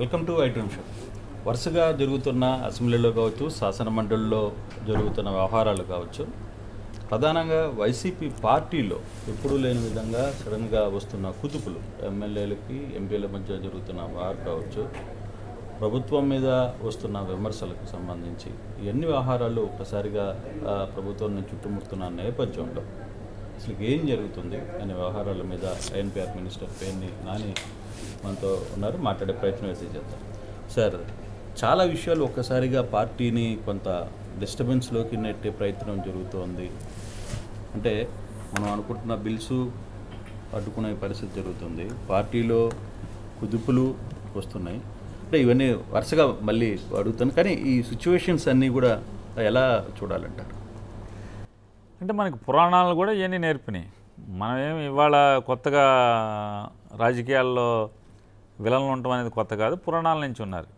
Welcome to IT show వరుసగా జరుగుతున్న అసెంబ్లీలో కావచ్చు శాసన మండలిలో జరుగుతున్న వ్యవహారాలు కావచ్చు ప్రధానంగా వైసీపీ పార్టీలో ఎప్పుడూ లేని విధంగా సడన్గా వస్తున్న కుదుపులు ఎమ్మెల్యేలకి ఎంపీల మధ్య జరుగుతున్న వారు కావచ్చు ప్రభుత్వం మీద వస్తున్న విమర్శలకు సంబంధించి ఎన్ని వ్యవహారాలు ఒక్కసారిగా ప్రభుత్వం చుట్టుముడుతున్న నేపథ్యంలో అసలు ఏం జరుగుతుంది అనే వ్యవహారాల మీద ఎన్పిఆర్ మినిస్టర్ పేర్ని నాని మనతో ఉన్నారు మాట్లాడే ప్రయత్నం వేసి చేద్దాం సార్ చాలా విషయాలు ఒక్కసారిగా పార్టీని కొంత డిస్టర్బెన్స్లోకి నెట్టే ప్రయత్నం జరుగుతోంది అంటే మనం అనుకుంటున్న బిల్స్ అడ్డుకునే పరిస్థితి జరుగుతుంది పార్టీలో కుదుపులు వస్తున్నాయి అంటే ఇవన్నీ వరుసగా మళ్ళీ అడుగుతాను కానీ ఈ సిచ్యువేషన్స్ అన్నీ కూడా ఎలా చూడాలంటారు అంటే మనకి పురాణాలు కూడా ఇవన్నీ నేర్పినాయి మనం ఏమి ఇవాళ కొత్తగా రాజకీయాల్లో విలన్లు ఉండటం అనేది కొత్త కాదు పురాణాల నుంచి ఉన్నారు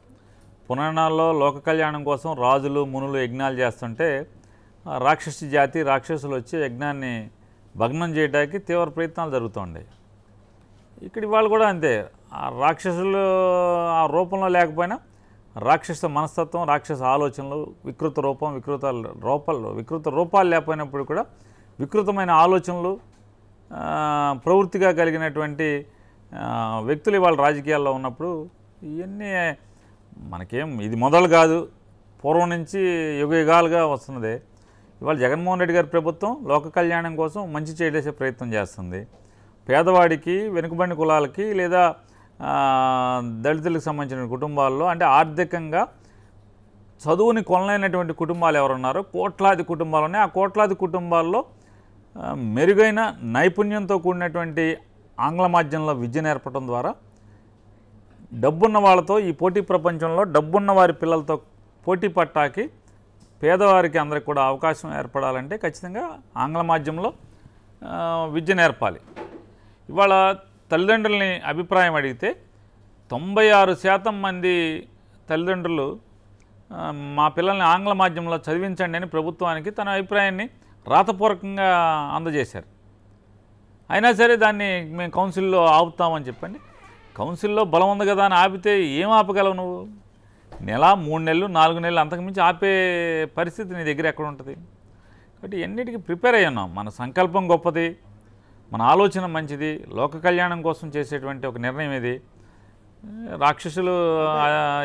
పురాణాల్లో లోక కళ్యాణం కోసం రాజులు మునులు యజ్ఞాలు చేస్తుంటే రాక్షసి జాతి రాక్షసులు వచ్చి యజ్ఞాన్ని భగ్నం చేయడానికి తీవ్ర ప్రయత్నాలు జరుగుతుండే ఇక్కడ ఇవాళ కూడా అంతే ఆ రాక్షసులు ఆ రూపంలో లేకపోయినా రాక్షస మనస్తత్వం రాక్షస ఆలోచనలు వికృత రూపం వికృత రూపాలు వికృత రూపాలు లేకపోయినప్పుడు కూడా వికృతమైన ఆలోచనలు ప్రవృత్తిగా కలిగినటువంటి వ్యక్తులు ఇవాళ రాజకీయాల్లో ఉన్నప్పుడు ఇవన్నీ మనకేం ఇది మొదలు కాదు పూర్వం నుంచి యుగయుగాలుగా వస్తున్నది ఇవాళ జగన్మోహన్ రెడ్డి గారి ప్రభుత్వం లోక కళ్యాణం కోసం మంచి చేయలేసే ప్రయత్నం చేస్తుంది పేదవాడికి వెనుకబడిన కులాలకి లేదా దళితులకు సంబంధించిన కుటుంబాల్లో అంటే ఆర్థికంగా చదువుని కొనలేనటువంటి కుటుంబాలు ఎవరున్నారో కోట్లాది కుటుంబాలు ఉన్నాయి ఆ కోట్లాది కుటుంబాల్లో మెరుగైన నైపుణ్యంతో కూడినటువంటి ఆంగ్ల మాధ్యమంలో విద్య నేర్పడం ద్వారా డబ్బున్న వాళ్ళతో ఈ పోటీ ప్రపంచంలో డబ్బున్న వారి పిల్లలతో పోటీ పట్టాకి పేదవారికి అందరికి కూడా అవకాశం ఏర్పడాలంటే ఖచ్చితంగా ఆంగ్ల మాధ్యమంలో విద్య నేర్పాలి ఇవాళ తల్లిదండ్రులని అభిప్రాయం అడిగితే తొంభై ఆరు శాతం మంది తల్లిదండ్రులు మా పిల్లల్ని ఆంగ్ల మాధ్యమంలో చదివించండి అని ప్రభుత్వానికి తన అభిప్రాయాన్ని రాతపూర్వకంగా అందజేశారు అయినా సరే దాన్ని మేము కౌన్సిల్లో ఆపుతామని చెప్పండి కౌన్సిల్లో బలం ఉంది కదా అని ఆపితే ఏం ఆపగలవు నువ్వు నెల మూడు నెలలు నాలుగు నెలలు అంతకుమించి ఆపే పరిస్థితి నీ దగ్గర ఎక్కడ ఉంటుంది కాబట్టి ఎన్నిటికీ ప్రిపేర్ అయ్యి మన సంకల్పం గొప్పది మన ఆలోచన మంచిది లోక కళ్యాణం కోసం చేసేటువంటి ఒక నిర్ణయం ఇది రాక్షసులు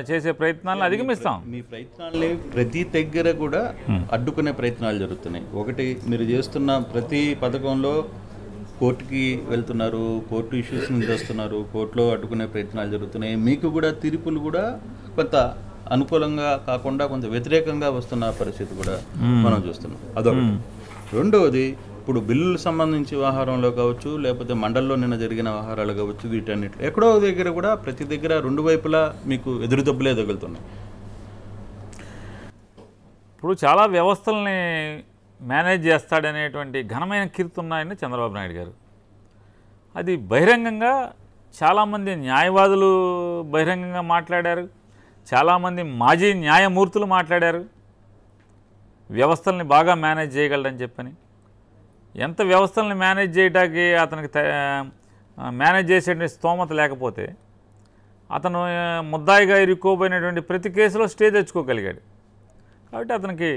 చేసే ప్రయత్నాలను అధిగమిస్తాం మీ ప్రయత్నాలని ప్రతి దగ్గర కూడా అడ్డుకునే ప్రయత్నాలు జరుగుతున్నాయి ఒకటి మీరు చేస్తున్న ప్రతి పథకంలో కోర్టుకి వెళ్తున్నారు కోర్టు ఇష్యూస్ నుంచి వస్తున్నారు కోర్టులో అడ్డుకునే ప్రయత్నాలు జరుగుతున్నాయి మీకు కూడా తీర్పులు కూడా కొంత అనుకూలంగా కాకుండా కొంత వ్యతిరేకంగా వస్తున్న పరిస్థితి కూడా మనం చూస్తున్నాం అదొకటి రెండవది ఇప్పుడు బిల్లులు సంబంధించి వ్యవహారంలో కావచ్చు లేకపోతే మండల్లో నిన్న జరిగిన వ్యవహారాలు కావచ్చు వీటన్నిటి ఎక్కడో దగ్గర కూడా ప్రతి దగ్గర రెండు వైపులా మీకు ఎదురు దెబ్బలే తగులుతున్నాయి ఇప్పుడు చాలా వ్యవస్థల్ని మేనేజ్ చేస్తాడనేటువంటి ఘనమైన కీర్తున్నాయని చంద్రబాబు నాయుడు గారు అది బహిరంగంగా చాలామంది న్యాయవాదులు బహిరంగంగా మాట్లాడారు చాలామంది మాజీ న్యాయమూర్తులు మాట్లాడారు వ్యవస్థల్ని బాగా మేనేజ్ చేయగలడని చెప్పని ఎంత వ్యవస్థలను మేనేజ్ చేయడానికి అతనికి మేనేజ్ చేసేటువంటి స్తోమత లేకపోతే అతను ముద్దాయిగా ఇరుక్కోబోయినటువంటి ప్రతి కేసులో స్టే తెచ్చుకోగలిగాడు కాబట్టి అతనికి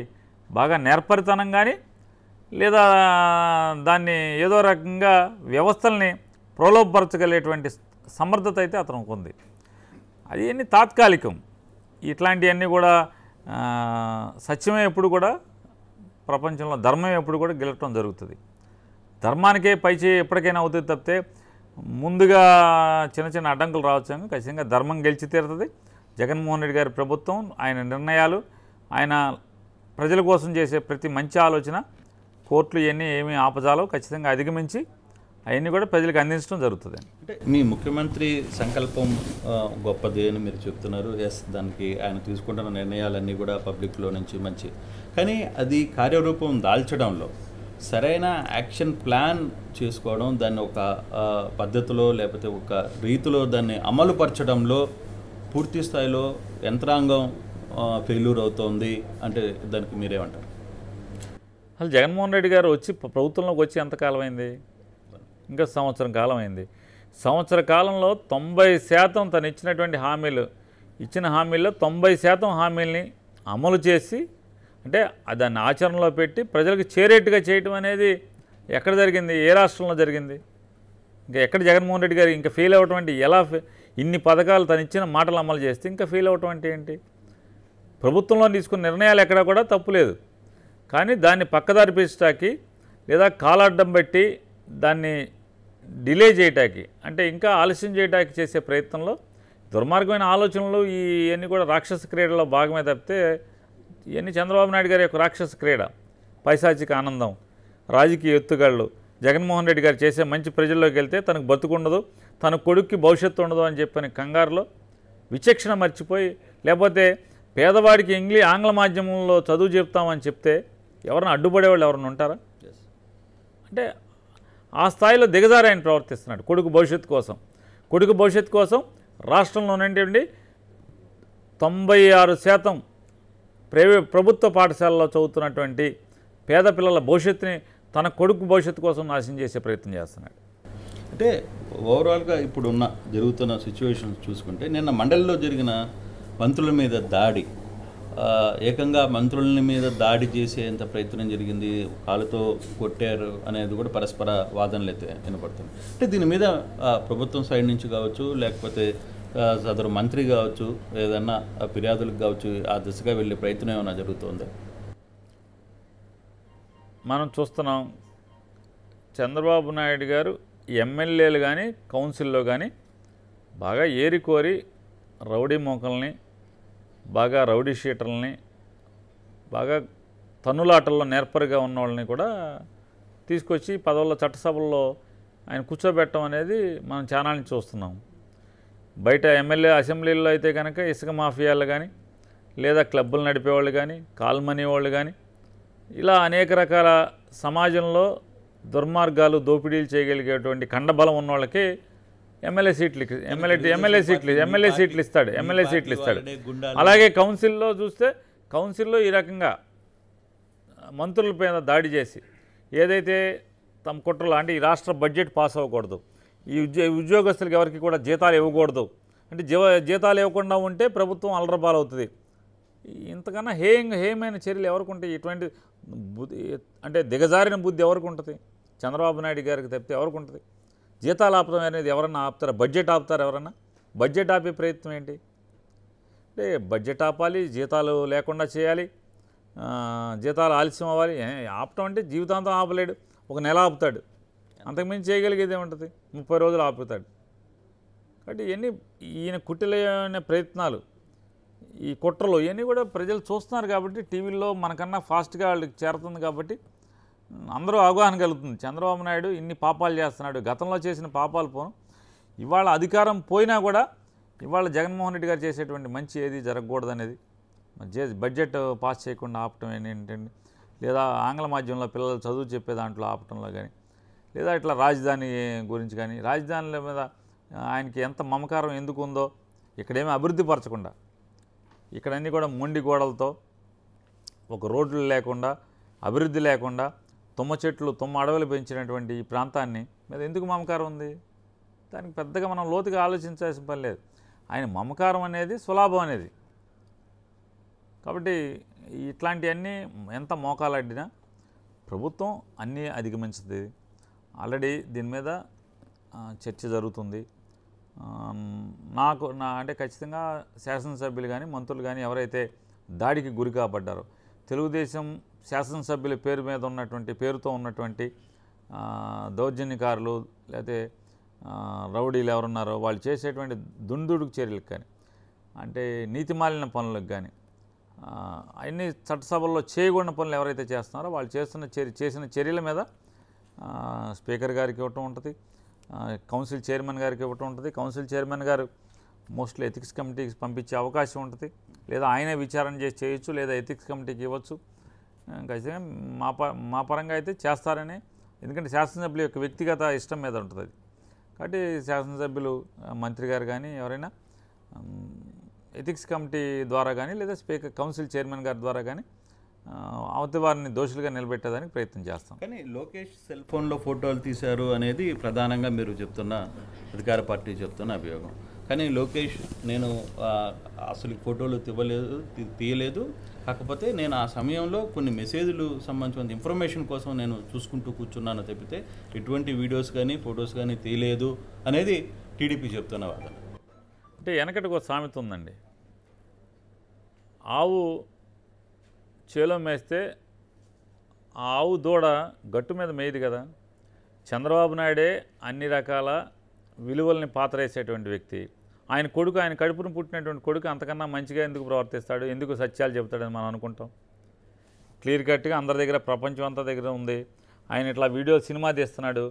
బాగా నేర్పరితనం కానీ లేదా దాన్ని ఏదో రకంగా వ్యవస్థల్ని ప్రలోభపరచగలిగేటువంటి సమర్థత అయితే అతనికి ఉంది అది తాత్కాలికం ఇట్లాంటివన్నీ కూడా సత్యమే ఎప్పుడు కూడా ప్రపంచంలో ధర్మం ఎప్పుడు కూడా గెలవటం జరుగుతుంది ధర్మానికే పైచి ఎప్పటికైనా అవుతుంది తప్పితే ముందుగా చిన్న చిన్న అడ్డంకులు రావచ్చు ఖచ్చితంగా ధర్మం గెలిచి తీరుతుంది జగన్మోహన్ రెడ్డి గారి ప్రభుత్వం ఆయన నిర్ణయాలు ఆయన ప్రజల కోసం చేసే ప్రతి మంచి ఆలోచన కోర్టులు ఇవన్నీ ఏమి ఆపజాలో ఖచ్చితంగా అధిగమించి అవన్నీ కూడా ప్రజలకు అందించడం జరుగుతుంది అంటే మీ ముఖ్యమంత్రి సంకల్పం గొప్పది అని మీరు చెప్తున్నారు ఎస్ దానికి ఆయన తీసుకుంటున్న నిర్ణయాలన్నీ కూడా పబ్లిక్లో నుంచి మంచి కానీ అది కార్యరూపం దాల్చడంలో సరైన యాక్షన్ ప్లాన్ చేసుకోవడం దాన్ని ఒక పద్ధతిలో లేకపోతే ఒక రీతిలో దాన్ని అమలుపరచడంలో పూర్తి స్థాయిలో యంత్రాంగం ఫెయిల్యూర్ అవుతోంది అంటే దానికి మీరేమంటారు అసలు జగన్మోహన్ రెడ్డి గారు వచ్చి ప్రభుత్వంలోకి వచ్చి ఎంతకాలం అయింది ఇంకా సంవత్సరం కాలం అయింది సంవత్సర కాలంలో తొంభై శాతం తను ఇచ్చినటువంటి హామీలు ఇచ్చిన హామీల్లో తొంభై శాతం హామీల్ని అమలు చేసి అంటే దాన్ని ఆచరణలో పెట్టి ప్రజలకు చేరేట్టుగా చేయటం అనేది ఎక్కడ జరిగింది ఏ రాష్ట్రంలో జరిగింది ఇంకా ఎక్కడ జగన్మోహన్ రెడ్డి గారు ఇంకా ఫెయిల్ అవ్వటం అంటే ఎలా ఇన్ని పథకాలు తను ఇచ్చిన మాటలు అమలు చేస్తే ఇంకా ఫెయిల్ అవ్వటం అంటే ఏంటి ప్రభుత్వంలో తీసుకున్న నిర్ణయాలు ఎక్కడ కూడా తప్పులేదు కానీ దాన్ని పక్కదారి పెంచటాకి లేదా కాలాడ్డం బట్టి దాన్ని డిలే చేయటానికి అంటే ఇంకా ఆలస్యం చేయటానికి చేసే ప్రయత్నంలో దుర్మార్గమైన ఆలోచనలు ఇవన్నీ కూడా రాక్షస క్రీడలో భాగమే తప్పితే ఇవన్నీ చంద్రబాబు నాయుడు గారి యొక్క రాక్షస క్రీడ పైశాచిక ఆనందం రాజకీయ ఎత్తుగాళ్ళు జగన్మోహన్ రెడ్డి గారు చేసే మంచి ప్రజల్లోకి వెళ్తే తనకు బతుకుండదు తన కొడుక్కి భవిష్యత్తు ఉండదు అని చెప్పిన కంగారులో విచక్షణ మర్చిపోయి లేకపోతే పేదవాడికి ఇంగ్లీ ఆంగ్ల మాధ్యమంలో చదువు చెప్తామని చెప్తే ఎవరైనా అడ్డుపడేవాళ్ళు ఎవరైనా ఉంటారా అంటే ఆ స్థాయిలో దిగజారి ఆయన ప్రవర్తిస్తున్నాడు కొడుకు భవిష్యత్తు కోసం కొడుకు భవిష్యత్తు కోసం రాష్ట్రంలోనండి తొంభై ఆరు శాతం ప్రైవే ప్రభుత్వ పాఠశాలలో చదువుతున్నటువంటి పేద పిల్లల భవిష్యత్తుని తన కొడుకు భవిష్యత్తు కోసం నాశనం చేసే ప్రయత్నం చేస్తున్నాడు అంటే ఓవరాల్గా ఇప్పుడున్న జరుగుతున్న సిచ్యువేషన్ చూసుకుంటే నిన్న మండలిలో జరిగిన మంత్రుల మీద దాడి ఏకంగా మంత్రుల మీద దాడి చేసేంత ప్రయత్నం జరిగింది కాలుతో కొట్టారు అనేది కూడా పరస్పర వాదనలు అయితే వినపడుతుంది అంటే దీని మీద ప్రభుత్వం సైడ్ నుంచి కావచ్చు లేకపోతే సదరు మంత్రి కావచ్చు ఏదన్నా ఫిర్యాదులకు కావచ్చు ఆ దిశగా వెళ్ళే ప్రయత్నం ఏమైనా జరుగుతుంది మనం చూస్తున్నాం చంద్రబాబు నాయుడు గారు ఎమ్మెల్యేలు కానీ కౌన్సిల్లో కానీ బాగా ఏరికోరి రౌడీ మోకల్ని బాగా రౌడీ షీటర్లని బాగా తన్నులాటల్లో నేర్పరిగా ఉన్న వాళ్ళని కూడా తీసుకొచ్చి పదవుల చట్టసభల్లో ఆయన కూర్చోబెట్టడం అనేది మనం చాలాని చూస్తున్నాం బయట ఎమ్మెల్యే అసెంబ్లీలో అయితే కనుక ఇసుక మాఫియాలు కానీ లేదా క్లబ్బులు నడిపేవాళ్ళు కానీ కాల్ మనీ వాళ్ళు కానీ ఇలా అనేక రకాల సమాజంలో దుర్మార్గాలు దోపిడీలు చేయగలిగేటువంటి కండబలం ఉన్న వాళ్ళకి ఎమ్మెల్యే సీట్లు ఎమ్మెల్యే ఎమ్మెల్యే సీట్లు ఎమ్మెల్యే సీట్లు ఇస్తాడు ఎమ్మెల్యే సీట్లు ఇస్తాడు అలాగే కౌన్సిల్లో చూస్తే కౌన్సిల్లో ఈ రకంగా మంత్రుల పైన దాడి చేసి ఏదైతే తమ కుట్రలు అంటే ఈ రాష్ట్ర బడ్జెట్ పాస్ అవ్వకూడదు ఈ ఉద్యో ఉద్యోగస్తులకు ఎవరికి కూడా జీతాలు ఇవ్వకూడదు అంటే జీవ జీతాలు ఇవ్వకుండా ఉంటే ప్రభుత్వం అలరబాలవుతుంది ఇంతకన్నా హేయంగా హేయమైన చర్యలు ఎవరికి ఉంటాయి ఇటువంటి అంటే దిగజారిన బుద్ధి ఎవరికి ఉంటుంది చంద్రబాబు నాయుడు గారికి తప్పితే ఎవరికి ఉంటుంది జీతాలు ఆపడం అనేది ఎవరన్నా ఆపుతారా బడ్జెట్ ఆపుతారు ఎవరన్నా బడ్జెట్ ఆపే ప్రయత్నం ఏంటి అంటే బడ్జెట్ ఆపాలి జీతాలు లేకుండా చేయాలి జీతాలు ఆలస్యం అవ్వాలి ఆపటం అంటే జీవితాంతం ఆపలేడు ఒక నెల ఆపుతాడు అంతకుమించి చేయగలిగేది ఏముంటుంది ముప్పై రోజులు ఆపుతాడు కాబట్టి ఇవన్నీ ఈయన కుటిలైన ప్రయత్నాలు ఈ కుట్రలు ఇవన్నీ కూడా ప్రజలు చూస్తున్నారు కాబట్టి టీవీల్లో మనకన్నా ఫాస్ట్గా వాళ్ళకి చేరుతుంది కాబట్టి అందరూ అవగాహన కలుగుతుంది చంద్రబాబు నాయుడు ఇన్ని పాపాలు చేస్తున్నాడు గతంలో చేసిన పాపాలు పోను ఇవాళ అధికారం పోయినా కూడా ఇవాళ జగన్మోహన్ రెడ్డి గారు చేసేటువంటి మంచి ఏది అనేది బడ్జెట్ పాస్ చేయకుండా ఆపటం ఏంటంటే లేదా ఆంగ్ల మాధ్యమంలో పిల్లలు చదువు చెప్పే దాంట్లో ఆపటంలో కానీ లేదా ఇట్లా రాజధాని గురించి కానీ రాజధానుల మీద ఆయనకి ఎంత మమకారం ఎందుకు ఉందో ఇక్కడేమీ అభివృద్ధి పరచకుండా ఇక్కడన్నీ కూడా మొండి గోడలతో ఒక రోడ్లు లేకుండా అభివృద్ధి లేకుండా తుమ్మ చెట్లు తుమ్మ అడవులు పెంచినటువంటి ఈ ప్రాంతాన్ని మీద ఎందుకు మమకారం ఉంది దానికి పెద్దగా మనం లోతుగా ఆలోచించాల్సిన పని లేదు ఆయన మమకారం అనేది సులాభం అనేది కాబట్టి ఇట్లాంటివన్నీ ఎంత మోకాలడ్డినా ప్రభుత్వం అన్నీ అధిగమించుతుంది ఆల్రెడీ దీని మీద చర్చ జరుగుతుంది నాకు నా అంటే ఖచ్చితంగా శాసనసభ్యులు కానీ మంత్రులు కానీ ఎవరైతే దాడికి గురి కాబడ్డారో తెలుగుదేశం శాసనసభ్యుల పేరు మీద ఉన్నటువంటి పేరుతో ఉన్నటువంటి దౌర్జన్యకారులు లేకపోతే రౌడీలు ఎవరున్నారో వాళ్ళు చేసేటువంటి దుందుడుకు చర్యలకు కానీ అంటే నీతిమాలిన పనులకు కానీ అన్ని చట్టసభల్లో చేయకూడని పనులు ఎవరైతే చేస్తున్నారో వాళ్ళు చేస్తున్న చేసిన చర్యల మీద స్పీకర్ గారికి ఇవ్వటం ఉంటుంది కౌన్సిల్ చైర్మన్ గారికి ఇవ్వటం ఉంటుంది కౌన్సిల్ చైర్మన్ గారు మోస్ట్లీ ఎథిక్స్ కమిటీకి పంపించే అవకాశం ఉంటుంది లేదా ఆయనే విచారణ చేసి చేయొచ్చు లేదా ఎథిక్స్ కమిటీకి ఇవ్వచ్చు ఖచ్చితంగా మా ప మా పరంగా అయితే చేస్తారని ఎందుకంటే శాసనసభ్యుల యొక్క వ్యక్తిగత ఇష్టం మీద ఉంటుంది అది కాబట్టి శాసనసభ్యులు మంత్రి గారు కానీ ఎవరైనా ఎథిక్స్ కమిటీ ద్వారా కానీ లేదా స్పీకర్ కౌన్సిల్ చైర్మన్ గారి ద్వారా కానీ అవతి వారిని దోషులుగా నిలబెట్టడానికి ప్రయత్నం చేస్తాం కానీ లోకేష్ సెల్ ఫోన్లో ఫోటోలు తీశారు అనేది ప్రధానంగా మీరు చెప్తున్న అధికార పార్టీ చెప్తున్న అభియోగం కానీ లోకేష్ నేను అసలు ఫోటోలు తివ్వలేదు తీయలేదు కాకపోతే నేను ఆ సమయంలో కొన్ని మెసేజ్లు సంబంధించిన ఇన్ఫర్మేషన్ కోసం నేను చూసుకుంటూ కూర్చున్నాను తప్పితే ఎటువంటి వీడియోస్ కానీ ఫొటోస్ కానీ తీయలేదు అనేది టీడీపీ చెప్తున్న వాళ్ళు అంటే వెనకటి ఒక సామెత ఉందండి ఆవు చేలో మేస్తే ఆవు దూడ గట్టు మీద మేయదు కదా చంద్రబాబు నాయుడే అన్ని రకాల విలువల్ని పాతరేసేటువంటి వ్యక్తి ఆయన కొడుకు ఆయన కడుపును పుట్టినటువంటి కొడుకు అంతకన్నా మంచిగా ఎందుకు ప్రవర్తిస్తాడు ఎందుకు సత్యాలు చెబుతాడని మనం అనుకుంటాం క్లియర్ కట్గా అందరి దగ్గర ప్రపంచం అంతా దగ్గర ఉంది ఆయన ఇట్లా వీడియో సినిమా తీస్తున్నాడు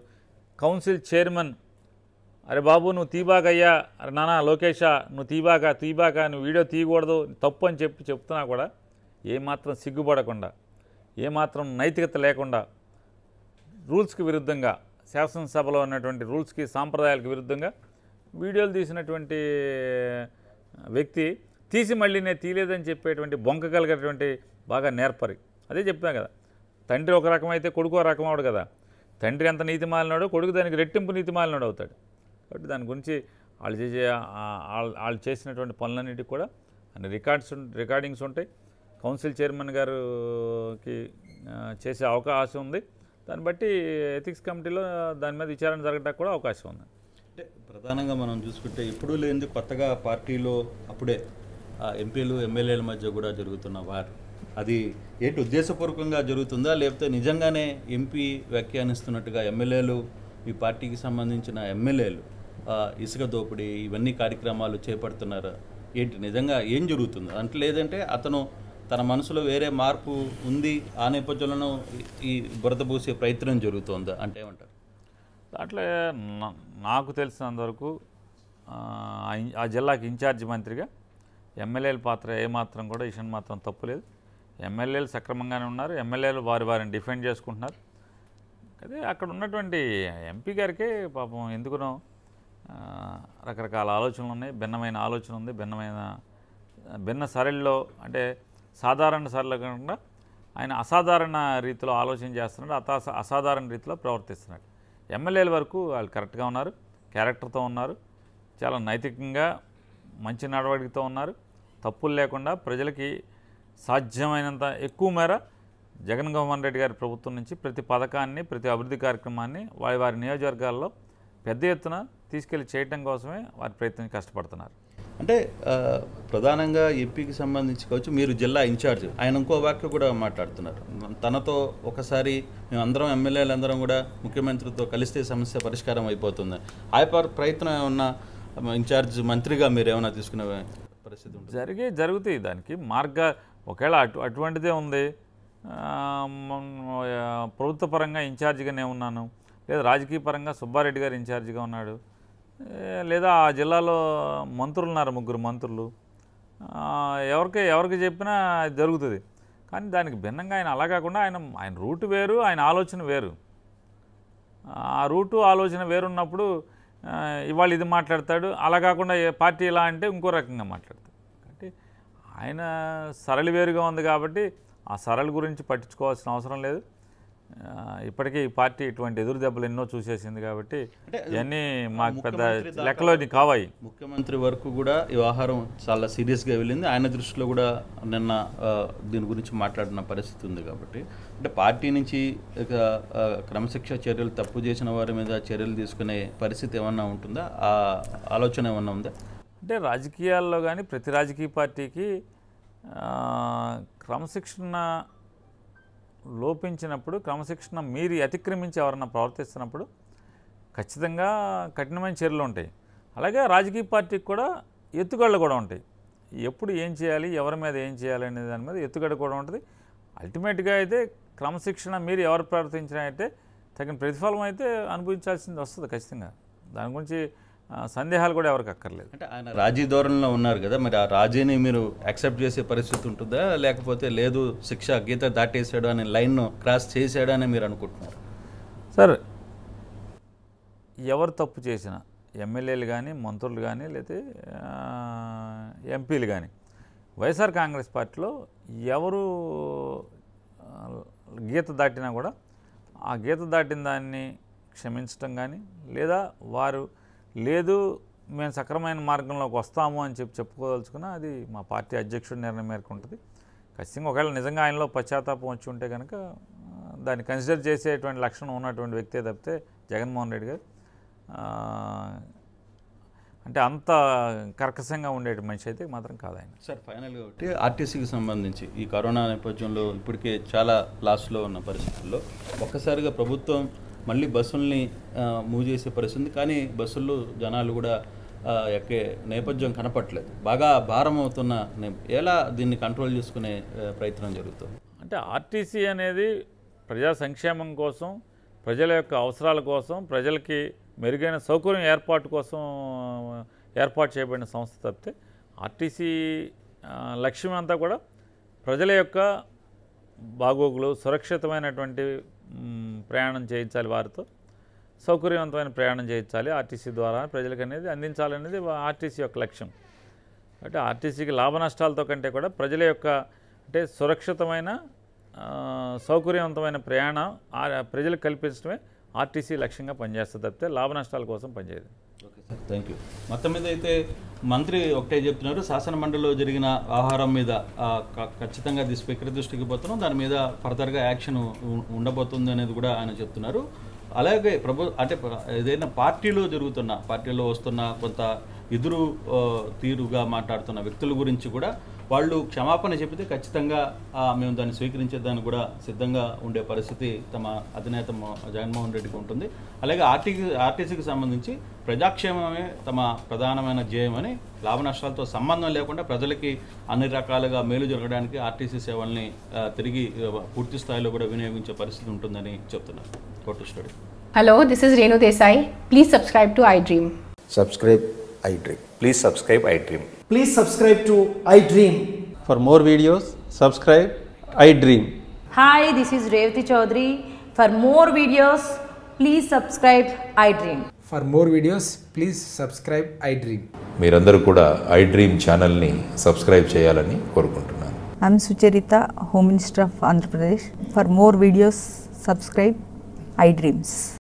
కౌన్సిల్ చైర్మన్ అరే బాబు నువ్వు తీబాకయ్యా అరే నానా లోకేషా నువ్వు తీబాక తీబాక నువ్వు వీడియో తీయకూడదు తప్పు అని చెప్పి చెప్తున్నా కూడా ఏమాత్రం సిగ్గుపడకుండా ఏమాత్రం నైతికత లేకుండా రూల్స్కి విరుద్ధంగా శాసనసభలో ఉన్నటువంటి రూల్స్కి సాంప్రదాయాలకు విరుద్ధంగా వీడియోలు తీసినటువంటి వ్యక్తి తీసి మళ్ళీ నేను తీయలేదని చెప్పేటువంటి బొంక కలిగేటువంటి బాగా నేర్పరి అదే చెప్తాను కదా తండ్రి ఒక రకమైతే కొడుకు ఒక రకం అవడు కదా తండ్రి ఎంత మాలినాడో కొడుకు దానికి రెట్టింపు నీతిమాలినాడు అవుతాడు కాబట్టి దాని గురించి వాళ్ళు చేసే వాళ్ళు చేసినటువంటి పనులన్నిటికి కూడా అన్ని రికార్డ్స్ రికార్డింగ్స్ ఉంటాయి కౌన్సిల్ చైర్మన్ గారుకి చేసే అవకాశం ఉంది దాన్ని బట్టి ఎథిక్స్ కమిటీలో దాని మీద విచారణ జరగడానికి కూడా అవకాశం ఉంది అంటే ప్రధానంగా మనం చూసుకుంటే ఇప్పుడు లేనిది కొత్తగా పార్టీలో అప్పుడే ఎంపీలు ఎమ్మెల్యేల మధ్య కూడా జరుగుతున్న వారు అది ఏంటి ఉద్దేశపూర్వకంగా జరుగుతుందా లేకపోతే నిజంగానే ఎంపీ వ్యాఖ్యానిస్తున్నట్టుగా ఎమ్మెల్యేలు ఈ పార్టీకి సంబంధించిన ఎమ్మెల్యేలు ఇసుక దోపిడీ ఇవన్నీ కార్యక్రమాలు చేపడుతున్నారా ఏంటి నిజంగా ఏం జరుగుతుంది అంటే లేదంటే అతను తన మనసులో వేరే మార్పు ఉంది ఆ నేపథ్యంలోనూ ఈ బురద పూసే ప్రయత్నం జరుగుతుందా అంటే ఏమంటారు దాంట్లో నాకు తెలిసినంతవరకు ఆ జిల్లాకి ఇన్ఛార్జ్ మంత్రిగా ఎమ్మెల్యేల పాత్ర ఏమాత్రం కూడా ఇషన్ మాత్రం తప్పులేదు ఎమ్మెల్యేలు సక్రమంగానే ఉన్నారు ఎమ్మెల్యేలు వారి వారిని డిఫెండ్ చేసుకుంటున్నారు అదే అక్కడ ఉన్నటువంటి ఎంపీ గారికే పాపం ఎందుకునో రకరకాల ఆలోచనలు ఉన్నాయి భిన్నమైన ఆలోచన ఉంది భిన్నమైన భిన్న సరళిలో అంటే సాధారణ సార్లు కాకుండా ఆయన అసాధారణ రీతిలో ఆలోచన చేస్తున్నాడు అత అసాధారణ రీతిలో ప్రవర్తిస్తున్నాడు ఎమ్మెల్యేల వరకు వాళ్ళు కరెక్ట్గా ఉన్నారు క్యారెక్టర్తో ఉన్నారు చాలా నైతికంగా మంచి నడవడికతో ఉన్నారు తప్పులు లేకుండా ప్రజలకి సాధ్యమైనంత ఎక్కువ మేర జగన్మోహన్ రెడ్డి గారి ప్రభుత్వం నుంచి ప్రతి పథకాన్ని ప్రతి అభివృద్ధి కార్యక్రమాన్ని వారి వారి నియోజకవర్గాల్లో పెద్ద ఎత్తున తీసుకెళ్లి చేయటం కోసమే వారి ప్రయత్నం కష్టపడుతున్నారు అంటే ప్రధానంగా ఎంపీకి సంబంధించి కావచ్చు మీరు జిల్లా ఇన్ఛార్జ్ ఆయన ఇంకో వ్యాఖ్య కూడా మాట్లాడుతున్నారు తనతో ఒకసారి మేమందరం అందరం కూడా ముఖ్యమంత్రితో కలిస్తే సమస్య పరిష్కారం అయిపోతుంది ఆ ప్రయత్నం ఏమన్నా ఇన్ఛార్జ్ మంత్రిగా మీరు ఏమైనా తీసుకునే పరిస్థితి ఉంటుంది జరిగే జరుగుతాయి దానికి మార్గ ఒకవేళ అటు అటువంటిదే ఉంది ప్రభుత్వ పరంగా ఇన్ఛార్జిగానే ఉన్నాను లేదా రాజకీయ పరంగా సుబ్బారెడ్డి గారు ఇన్ఛార్జిగా ఉన్నాడు లేదా ఆ జిల్లాలో మంత్రులు ఉన్నారు ముగ్గురు మంత్రులు ఎవరికి ఎవరికి చెప్పినా జరుగుతుంది కానీ దానికి భిన్నంగా ఆయన అలా కాకుండా ఆయన ఆయన రూటు వేరు ఆయన ఆలోచన వేరు ఆ రూటు ఆలోచన వేరున్నప్పుడు ఇవాళ ఇది మాట్లాడతాడు అలా కాకుండా ఏ పార్టీ ఎలా అంటే ఇంకో రకంగా మాట్లాడతాడు కాబట్టి ఆయన సరళి వేరుగా ఉంది కాబట్టి ఆ సరళి గురించి పట్టించుకోవాల్సిన అవసరం లేదు ఇప్పటికీ ఈ పార్టీ ఇటువంటి ఎదురు దెబ్బలు ఎన్నో చూసేసింది కాబట్టి ఇవన్నీ మాకు పెద్ద లెక్కలో కావాయి ముఖ్యమంత్రి వరకు కూడా ఈ వ్యవహారం చాలా సీరియస్గా వెళ్ళింది ఆయన దృష్టిలో కూడా నిన్న దీని గురించి మాట్లాడిన పరిస్థితి ఉంది కాబట్టి అంటే పార్టీ నుంచి క్రమశిక్ష చర్యలు తప్పు చేసిన వారి మీద చర్యలు తీసుకునే పరిస్థితి ఏమన్నా ఉంటుందా ఆ ఆలోచన ఏమన్నా ఉందా అంటే రాజకీయాల్లో కానీ ప్రతి రాజకీయ పార్టీకి క్రమశిక్షణ లోపించినప్పుడు క్రమశిక్షణ మీరు అతిక్రమించి ఎవరన్నా ప్రవర్తిస్తున్నప్పుడు ఖచ్చితంగా కఠినమైన చర్యలు ఉంటాయి అలాగే రాజకీయ పార్టీకి కూడా ఎత్తుగడలు కూడా ఉంటాయి ఎప్పుడు ఏం చేయాలి ఎవరి మీద ఏం చేయాలి అనే దాని మీద ఎత్తుగడ కూడా ఉంటుంది అల్టిమేట్గా అయితే క్రమశిక్షణ మీరు ఎవరు ప్రవర్తించినా అయితే తగిన ప్రతిఫలం అయితే అనుభవించాల్సింది వస్తుంది ఖచ్చితంగా దాని గురించి సందేహాలు కూడా ఎవరికి అక్కర్లేదు అంటే ఆయన రాజీ ధోరణిలో ఉన్నారు కదా మరి ఆ రాజీని మీరు యాక్సెప్ట్ చేసే పరిస్థితి ఉంటుందా లేకపోతే లేదు శిక్ష గీత దాటేసాడు అనే లైన్ను క్రాస్ చేశాడు అని మీరు అనుకుంటున్నారు సార్ ఎవరు తప్పు చేసినా ఎమ్మెల్యేలు కానీ మంత్రులు కానీ లేకపోతే ఎంపీలు కానీ వైఎస్ఆర్ కాంగ్రెస్ పార్టీలో ఎవరు గీత దాటినా కూడా ఆ గీత దాటిన దాన్ని క్షమించటం కానీ లేదా వారు లేదు మేము సక్రమైన మార్గంలోకి వస్తాము అని చెప్పి చెప్పుకోదలుచుకున్న అది మా పార్టీ అధ్యక్షుడి నిర్ణయం మేరకు ఉంటుంది ఖచ్చితంగా ఒకవేళ నిజంగా ఆయనలో పశ్చాత్తాపం వచ్చి ఉంటే కనుక దాన్ని కన్సిడర్ చేసేటువంటి లక్షణం ఉన్నటువంటి వ్యక్తే తప్పితే జగన్మోహన్ రెడ్డి గారు అంటే అంత కర్కశంగా ఉండే మనిషి అయితే మాత్రం కాదు ఆయన సార్ ఫైనల్గా ఒకటి ఆర్టీసీకి సంబంధించి ఈ కరోనా నేపథ్యంలో ఇప్పటికే చాలా లాస్ట్లో ఉన్న పరిస్థితుల్లో ఒక్కసారిగా ప్రభుత్వం మళ్ళీ బస్సుల్ని మూవ్ చేసే పరిస్థితి కానీ బస్సుల్లో జనాలు కూడా ఎక్కే నేపథ్యం కనపట్లేదు బాగా భారం అవుతున్న ఎలా దీన్ని కంట్రోల్ చేసుకునే ప్రయత్నం జరుగుతుంది అంటే ఆర్టీసీ అనేది ప్రజా సంక్షేమం కోసం ప్రజల యొక్క అవసరాల కోసం ప్రజలకి మెరుగైన సౌకర్యం ఏర్పాటు కోసం ఏర్పాటు చేయబడిన సంస్థ తప్పితే ఆర్టీసీ లక్ష్యం అంతా కూడా ప్రజల యొక్క బాగోగులు సురక్షితమైనటువంటి ప్రయాణం చేయించాలి వారితో సౌకర్యవంతమైన ప్రయాణం చేయించాలి ఆర్టీసీ ద్వారా ప్రజలకు అనేది అందించాలనేది ఆర్టీసీ యొక్క లక్ష్యం అంటే ఆర్టీసీకి లాభ నష్టాలతో కంటే కూడా ప్రజల యొక్క అంటే సురక్షితమైన సౌకర్యవంతమైన ప్రయాణం ప్రజలకు కల్పించడమే ఆర్టీసీ లక్ష్యంగా పనిచేస్తుంది తప్పితే లాభ నష్టాల కోసం పనిచేయదు ఓకే సార్ థ్యాంక్ యూ మొత్తం మీద అయితే మంత్రి ఒకటే చెప్తున్నారు శాసనమండలిలో జరిగిన ఆహారం మీద ఖచ్చితంగా అది స్పీకర్ దృష్టికి పోతున్నాం దాని మీద ఫర్దర్గా యాక్షన్ ఉండబోతుంది అనేది కూడా ఆయన చెప్తున్నారు అలాగే ప్రభు అంటే ఏదైనా పార్టీలో జరుగుతున్న పార్టీలో వస్తున్న కొంత ఎదురు తీరుగా మాట్లాడుతున్న వ్యక్తుల గురించి కూడా వాళ్ళు క్షమాపణ చెబితే ఖచ్చితంగా మేము దాన్ని స్వీకరించేదాన్ని కూడా సిద్ధంగా ఉండే పరిస్థితి తమ అధినేత జగన్మోహన్ రెడ్డికి ఉంటుంది అలాగే ఆర్టీసీ ఆర్టీసీకి సంబంధించి ప్రజాక్షేమమే తమ ప్రధానమైన ధ్యేయమని లాభ నష్టాలతో సంబంధం లేకుండా ప్రజలకి అన్ని రకాలుగా మేలు జరగడానికి ఆర్టీసీ సేవల్ని తిరిగి పూర్తి స్థాయిలో కూడా వినియోగించే పరిస్థితి ఉంటుందని చెప్తున్నారు court story hello this is Renu Desai please subscribe to I Dream subscribe I Dream please subscribe I Dream Please subscribe to I Dream. For more videos, subscribe I Dream. Hi, this is Revati Chaudhary. For more videos, please subscribe I Dream for more videos please subscribe I Dream మీరందరూ కూడా I Dream ఛానల్ని subscribe చేయాలని కోరుకుంటున్నాను I'm Sucharita home minister of Andhra Pradesh for more videos subscribe I dreams